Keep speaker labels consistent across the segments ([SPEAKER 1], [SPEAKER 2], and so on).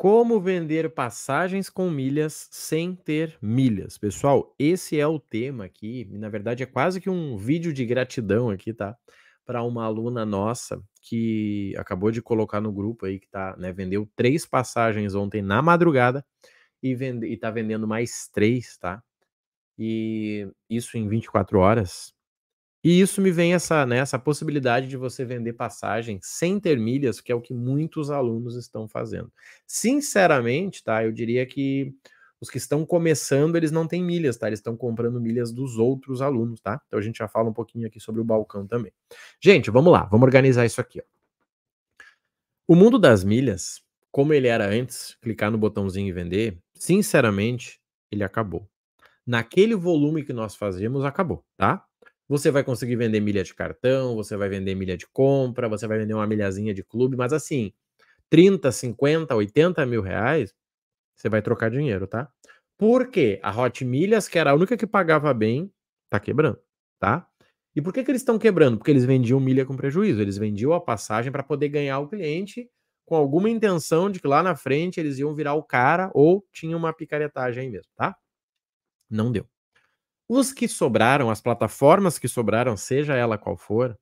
[SPEAKER 1] Como vender passagens com milhas sem ter milhas? Pessoal, esse é o tema aqui. Na verdade, é quase que um vídeo de gratidão aqui, tá? Para uma aluna nossa que acabou de colocar no grupo aí, que tá, né? Vendeu três passagens ontem na madrugada e, vende, e tá vendendo mais três, tá? E isso em 24 horas. E isso me vem essa, né, essa possibilidade de você vender passagem sem ter milhas, que é o que muitos alunos estão fazendo. Sinceramente, tá, eu diria que os que estão começando, eles não têm milhas, tá? Eles estão comprando milhas dos outros alunos, tá? Então a gente já fala um pouquinho aqui sobre o balcão também. Gente, vamos lá, vamos organizar isso aqui, ó. O mundo das milhas, como ele era antes, clicar no botãozinho e vender, sinceramente, ele acabou. Naquele volume que nós fazíamos, acabou, tá? Você vai conseguir vender milha de cartão, você vai vender milha de compra, você vai vender uma milhazinha de clube, mas assim, 30, 50, 80 mil reais, você vai trocar dinheiro, tá? Porque a Hot Milhas, que era a única que pagava bem, tá quebrando, tá? E por que, que eles estão quebrando? Porque eles vendiam milha com prejuízo, eles vendiam a passagem para poder ganhar o cliente com alguma intenção de que lá na frente eles iam virar o cara ou tinha uma picaretagem aí mesmo, tá? Não deu. Os que sobraram, as plataformas que sobraram, seja ela qual for,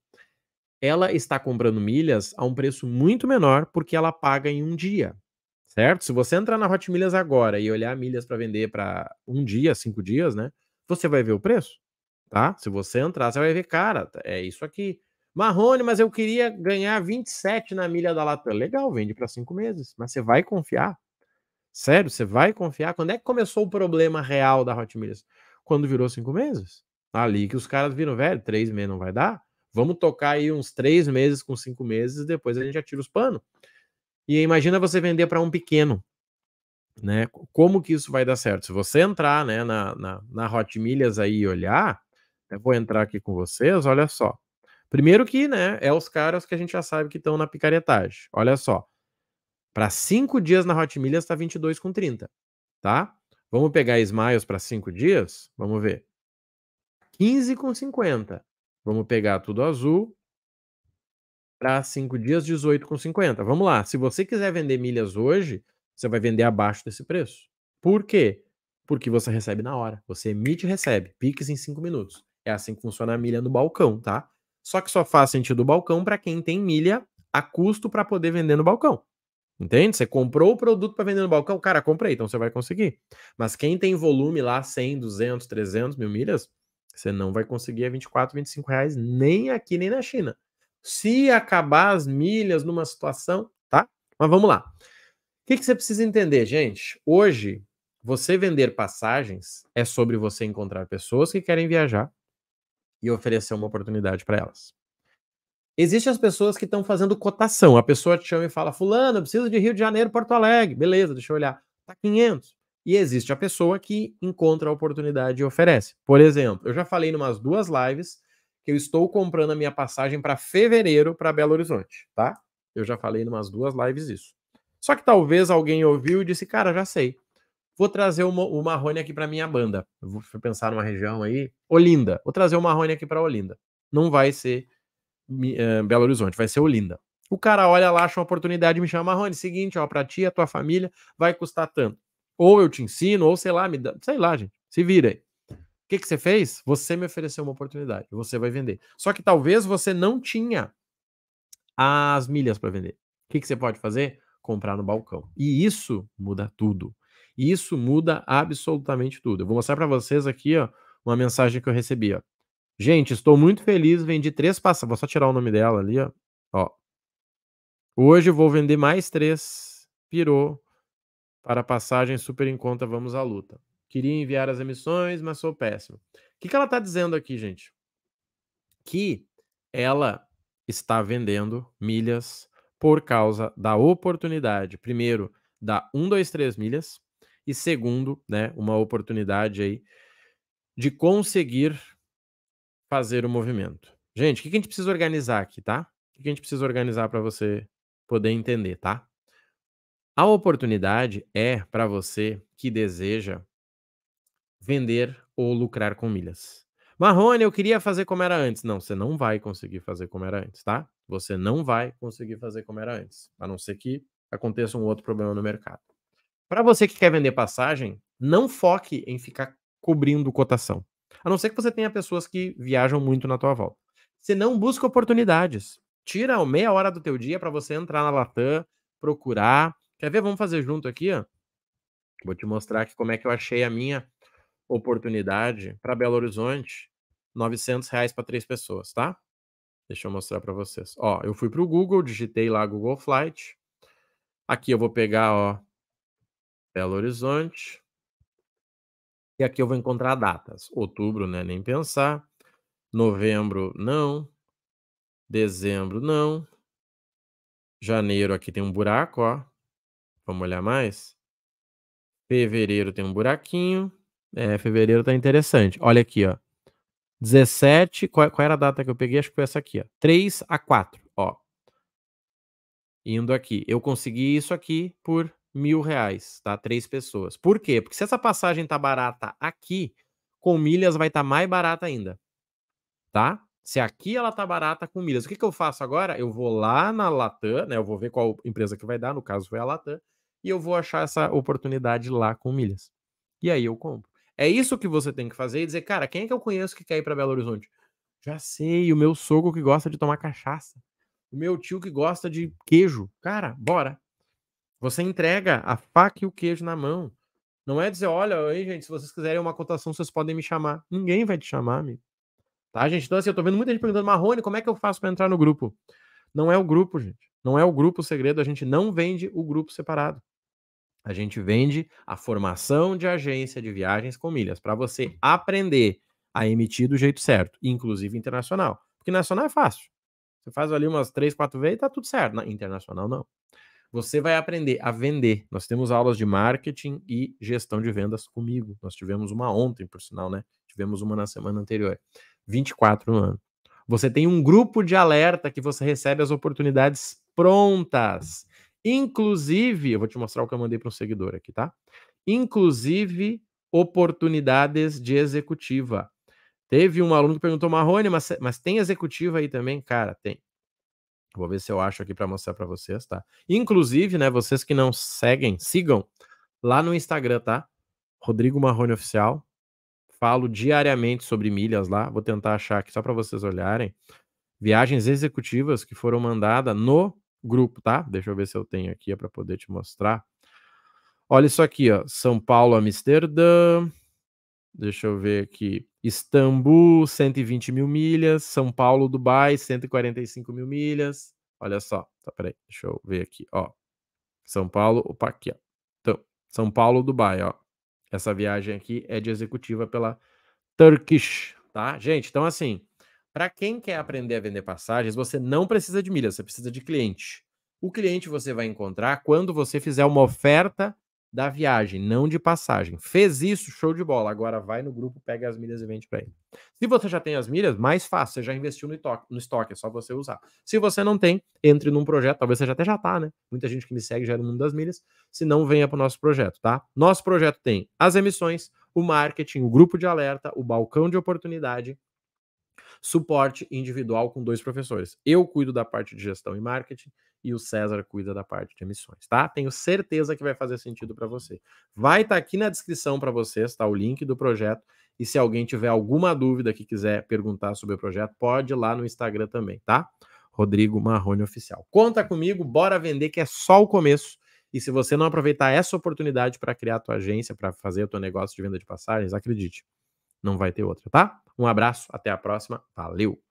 [SPEAKER 1] ela está comprando milhas a um preço muito menor porque ela paga em um dia, certo? Se você entrar na Hot Milhas agora e olhar milhas para vender para um dia, cinco dias, né? Você vai ver o preço, tá? Se você entrar, você vai ver, cara, é isso aqui. Marrone, mas eu queria ganhar 27 na milha da Latam. Legal, vende para cinco meses, mas você vai confiar? Sério, você vai confiar? Quando é que começou o problema real da Hot Milhas? quando virou cinco meses. Ali que os caras viram, velho, três meses não vai dar. Vamos tocar aí uns três meses com cinco meses e depois a gente atira os panos. E imagina você vender para um pequeno, né? Como que isso vai dar certo? Se você entrar né, na, na, na Hot Milhas aí e olhar, eu vou entrar aqui com vocês, olha só. Primeiro que, né, é os caras que a gente já sabe que estão na picaretagem. Olha só. Para cinco dias na Hot Milhas tá 22,30, tá? Vamos pegar Smiles para cinco dias? Vamos ver. 15,50. Vamos pegar tudo azul para cinco dias, 18,50. Vamos lá. Se você quiser vender milhas hoje, você vai vender abaixo desse preço. Por quê? Porque você recebe na hora. Você emite e recebe. Piques em cinco minutos. É assim que funciona a milha no balcão, tá? Só que só faz sentido o balcão para quem tem milha a custo para poder vender no balcão. Entende? Você comprou o produto para vender no balcão, cara, comprei, então você vai conseguir. Mas quem tem volume lá, 100, 200, 300 mil milhas, você não vai conseguir a 24, 25 reais nem aqui nem na China. Se acabar as milhas numa situação, tá? Mas vamos lá. O que, que você precisa entender, gente? Hoje, você vender passagens é sobre você encontrar pessoas que querem viajar e oferecer uma oportunidade para elas. Existem as pessoas que estão fazendo cotação. A pessoa te chama e fala: Fulano, eu preciso de Rio de Janeiro, Porto Alegre. Beleza, deixa eu olhar. Tá 500. E existe a pessoa que encontra a oportunidade e oferece. Por exemplo, eu já falei em umas duas lives que eu estou comprando a minha passagem para fevereiro para Belo Horizonte, tá? Eu já falei em umas duas lives isso. Só que talvez alguém ouviu e disse: Cara, já sei. Vou trazer o, Marrone aqui para minha banda. vou pensar numa região aí, Olinda. Vou trazer o Marrone aqui para Olinda. Não vai ser eh, Belo Horizonte, vai ser Olinda. O cara olha lá, acha uma oportunidade, me chama, Rony, seguinte, ó, pra ti, a tua família, vai custar tanto. Ou eu te ensino, ou sei lá, me dá, sei lá, gente, se vira aí. O que, que você fez? Você me ofereceu uma oportunidade, você vai vender. Só que talvez você não tinha as milhas para vender. O que, que você pode fazer? Comprar no balcão. E isso muda tudo. Isso muda absolutamente tudo. Eu vou mostrar para vocês aqui, ó, uma mensagem que eu recebi, ó. Gente, estou muito feliz, vendi três passagens. Vou só tirar o nome dela ali, ó. ó. Hoje vou vender mais três. Pirou. Para passagem super em conta, vamos à luta. Queria enviar as emissões, mas sou péssimo. O que, que ela está dizendo aqui, gente? Que ela está vendendo milhas por causa da oportunidade. Primeiro, da 1, 2, 3 milhas. E segundo, né, uma oportunidade aí de conseguir fazer o movimento. Gente, o que a gente precisa organizar aqui, tá? O que a gente precisa organizar para você poder entender, tá? A oportunidade é para você que deseja vender ou lucrar com milhas. Marrone, eu queria fazer como era antes. Não, você não vai conseguir fazer como era antes, tá? Você não vai conseguir fazer como era antes, a não ser que aconteça um outro problema no mercado. Para você que quer vender passagem, não foque em ficar cobrindo cotação. A não ser que você tenha pessoas que viajam muito na tua volta. Você não busca oportunidades. Tira meia hora do teu dia para você entrar na Latam, procurar. Quer ver? Vamos fazer junto aqui, ó. Vou te mostrar aqui como é que eu achei a minha oportunidade para Belo Horizonte. 900 reais para três pessoas, tá? Deixa eu mostrar para vocês. Ó, eu fui para o Google, digitei lá Google Flight. Aqui eu vou pegar, ó, Belo Horizonte. E aqui eu vou encontrar datas. Outubro, né? Nem pensar. Novembro, não. Dezembro, não. Janeiro, aqui tem um buraco, ó. Vamos olhar mais. Fevereiro tem um buraquinho. É, fevereiro tá interessante. Olha aqui, ó. 17, qual, qual, era a data que eu peguei? Acho que foi essa aqui, ó. 3 a 4, ó. Indo aqui. Eu consegui isso aqui por mil reais, tá? Três pessoas. Por quê? Porque se essa passagem tá barata aqui, com milhas vai estar tá mais barata ainda, tá? Se aqui ela tá barata com milhas, o que, que eu faço agora? Eu vou lá na Latam, né? Eu vou ver qual empresa que vai dar, no caso foi a Latam, e eu vou achar essa oportunidade lá com milhas. E aí eu compro. É isso que você tem que fazer e dizer, cara, quem é que eu conheço que quer ir para Belo Horizonte? Já sei, o meu sogro que gosta de tomar cachaça, o meu tio que gosta de queijo. Cara, bora. Você entrega a faca e o queijo na mão. Não é dizer, olha, aí, gente, se vocês quiserem uma cotação, vocês podem me chamar. Ninguém vai te chamar, amigo. Tá, gente? Então, assim, eu tô vendo muita gente perguntando, Marrone, como é que eu faço para entrar no grupo? Não é o grupo, gente. Não é o grupo o segredo. A gente não vende o grupo separado. A gente vende a formação de agência de viagens com milhas para você aprender a emitir do jeito certo, inclusive internacional. Porque nacional é fácil. Você faz ali umas três, quatro vezes e tá tudo certo. Na internacional, não. Você vai aprender a vender. Nós temos aulas de marketing e gestão de vendas comigo. Nós tivemos uma ontem, por sinal, né? Tivemos uma na semana anterior. 24 no ano. Você tem um grupo de alerta que você recebe as oportunidades prontas. Inclusive, eu vou te mostrar o que eu mandei para um seguidor aqui, tá? Inclusive, oportunidades de executiva. Teve um aluno que perguntou, Marrone, mas, mas tem executiva aí também? Cara, tem. Vou ver se eu acho aqui para mostrar para vocês, tá? Inclusive, né, vocês que não seguem, sigam lá no Instagram, tá? Rodrigo Marrone Oficial. Falo diariamente sobre milhas lá. Vou tentar achar aqui só para vocês olharem. Viagens executivas que foram mandadas no grupo, tá? Deixa eu ver se eu tenho aqui é para poder te mostrar. Olha isso aqui, ó. São Paulo, Amsterdã. Deixa eu ver aqui. Istambul, 120 mil milhas. São Paulo, Dubai, 145 mil milhas. Olha só. Tá, peraí, deixa eu ver aqui. Ó. São Paulo, opa, aqui, ó. Então, São Paulo, Dubai, ó. Essa viagem aqui é de executiva pela Turkish, tá? Gente, então assim, para quem quer aprender a vender passagens, você não precisa de milhas, você precisa de cliente. O cliente você vai encontrar quando você fizer uma oferta da viagem, não de passagem. Fez isso, show de bola. Agora vai no grupo, pega as milhas e vende para ele. Se você já tem as milhas, mais fácil, você já investiu no, itoque, no estoque, é só você usar. Se você não tem, entre num projeto, talvez você já até já tá, né? Muita gente que me segue já é no mundo das milhas. Se não, venha para o nosso projeto, tá? Nosso projeto tem as emissões, o marketing, o grupo de alerta, o balcão de oportunidade, suporte individual com dois professores. Eu cuido da parte de gestão e marketing e o César cuida da parte de emissões, tá? Tenho certeza que vai fazer sentido para você. Vai estar tá aqui na descrição para vocês, tá? O link do projeto. E se alguém tiver alguma dúvida que quiser perguntar sobre o projeto, pode ir lá no Instagram também, tá? Rodrigo Marrone Oficial. Conta comigo, bora vender, que é só o começo. E se você não aproveitar essa oportunidade para criar a tua agência, para fazer o teu negócio de venda de passagens, acredite, não vai ter outra, tá? Um abraço, até a próxima, valeu!